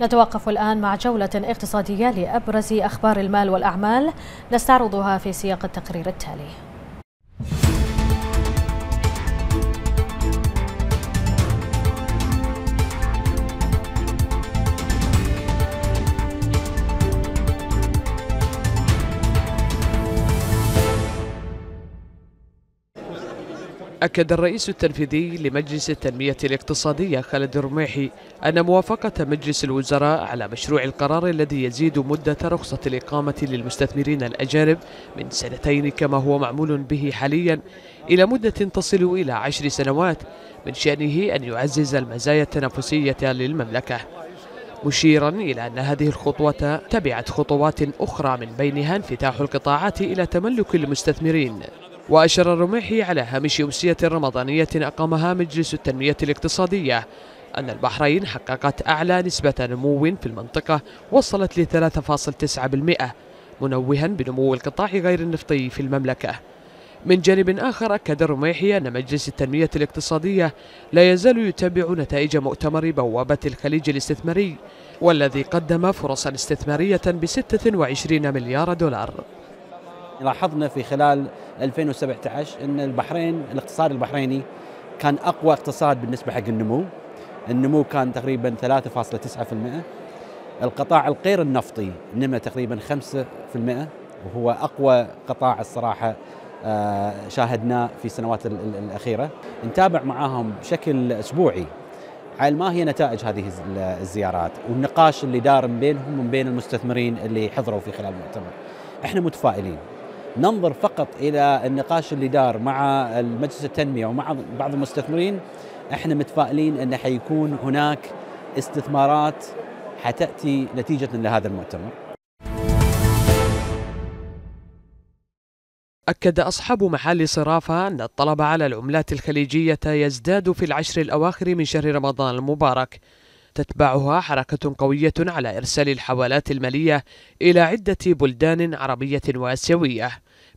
نتوقف الآن مع جولة اقتصادية لأبرز أخبار المال والأعمال نستعرضها في سياق التقرير التالي أكد الرئيس التنفيذي لمجلس التنمية الاقتصادية خالد الرميحي أن موافقة مجلس الوزراء على مشروع القرار الذي يزيد مدة رخصة الإقامة للمستثمرين الأجانب من سنتين كما هو معمول به حاليا إلى مدة تصل إلى عشر سنوات من شأنه أن يعزز المزايا التنافسية للمملكة مشيرا إلى أن هذه الخطوة تبعت خطوات أخرى من بينها انفتاح القطاعات إلى تملك المستثمرين وأشار الرميحي على هامش أمسية رمضانية أقامها مجلس التنمية الاقتصادية أن البحرين حققت أعلى نسبة نمو في المنطقة وصلت ل 3.9% منوها بنمو القطاع غير النفطي في المملكة من جانب آخر أكد الرميحي أن مجلس التنمية الاقتصادية لا يزال يتابع نتائج مؤتمر بوابة الخليج الاستثماري والذي قدم فرصا استثمارية ب 26 مليار دولار لاحظنا في خلال 2017 ان البحرين الاقتصاد البحريني كان اقوى اقتصاد بالنسبه حق النمو النمو كان تقريبا 3.9% القطاع الغير النفطي نمى تقريبا 5% وهو اقوى قطاع الصراحه آه، شاهدناه في السنوات الاخيره نتابع معاهم بشكل اسبوعي على ما هي نتائج هذه الزيارات والنقاش اللي دار بينهم ومن بين المستثمرين اللي حضروا في خلال المؤتمر احنا متفائلين ننظر فقط الى النقاش اللي دار مع المجلس التنميه ومع بعض المستثمرين احنا متفائلين انه حيكون هناك استثمارات حتاتي نتيجه لهذا المؤتمر. أكد أصحاب محل صرافة أن الطلب على العملات الخليجية يزداد في العشر الأواخر من شهر رمضان المبارك تتبعها حركة قوية على إرسال الحوالات المالية إلى عدة بلدان عربية وآسيوية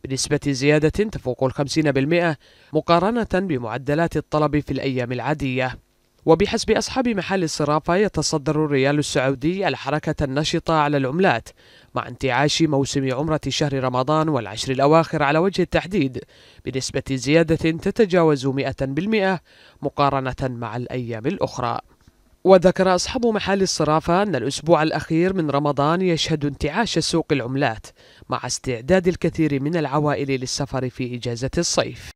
بنسبة زيادة تفوق الخمسين بالمئة مقارنة بمعدلات الطلب في الأيام العادية وبحسب أصحاب محل الصرافة يتصدر الريال السعودي الحركة النشطة على العملات مع انتعاش موسم عمرة شهر رمضان والعشر الأواخر على وجه التحديد بنسبة زيادة تتجاوز 100% مقارنة مع الأيام الأخرى وذكر أصحاب محل الصرافة أن الأسبوع الأخير من رمضان يشهد انتعاش سوق العملات مع استعداد الكثير من العوائل للسفر في إجازة الصيف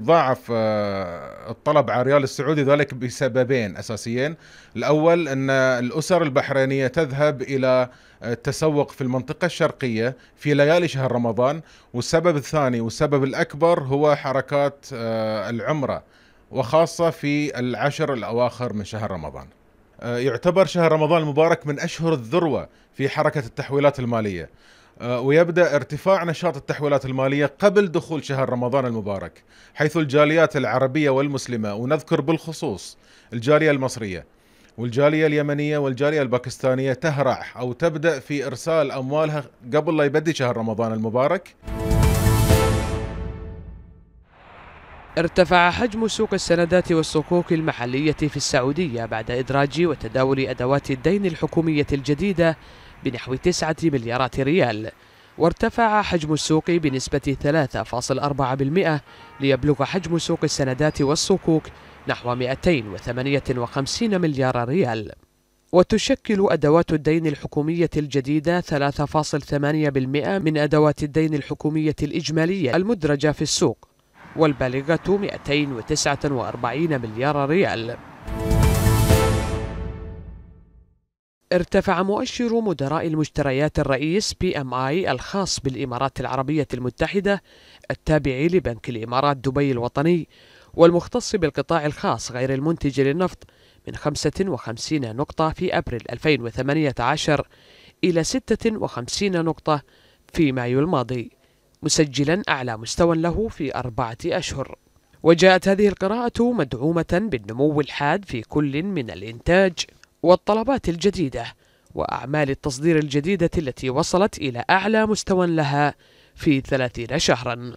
ضاعف آه، الطلب على الريال السعودي ذلك بسببين اساسيين، الاول ان الاسر البحرينيه تذهب الى آه، التسوق في المنطقه الشرقيه في ليالي شهر رمضان، والسبب الثاني والسبب الاكبر هو حركات آه، العمره وخاصة في العشر الأواخر من شهر رمضان آه، يعتبر شهر رمضان المبارك من أشهر الذروة في حركة التحويلات المالية آه، ويبدأ ارتفاع نشاط التحويلات المالية قبل دخول شهر رمضان المبارك حيث الجاليات العربية والمسلمة ونذكر بالخصوص الجالية المصرية والجالية اليمنية والجالية الباكستانية تهرع أو تبدأ في إرسال أموالها قبل لا يبدي شهر رمضان المبارك ارتفع حجم سوق السندات والصكوك المحلية في السعودية بعد إدراج وتداول أدوات الدين الحكومية الجديدة بنحو 9 مليارات ريال وارتفع حجم السوق بنسبة 3.4% ليبلغ حجم سوق السندات والصكوك نحو 258 مليار ريال وتشكل أدوات الدين الحكومية الجديدة 3.8% من أدوات الدين الحكومية الإجمالية المدرجة في السوق والبالغة 249 مليار ريال ارتفع مؤشر مدراء المشتريات الرئيس بي ام اي الخاص بالامارات العربيه المتحده التابع لبنك الامارات دبي الوطني والمختص بالقطاع الخاص غير المنتج للنفط من 55 نقطه في ابريل 2018 الى 56 نقطه في مايو الماضي مسجلا أعلى مستوى له في أربعة أشهر وجاءت هذه القراءة مدعومة بالنمو الحاد في كل من الإنتاج والطلبات الجديدة وأعمال التصدير الجديدة التي وصلت إلى أعلى مستوى لها في ثلاثين شهراً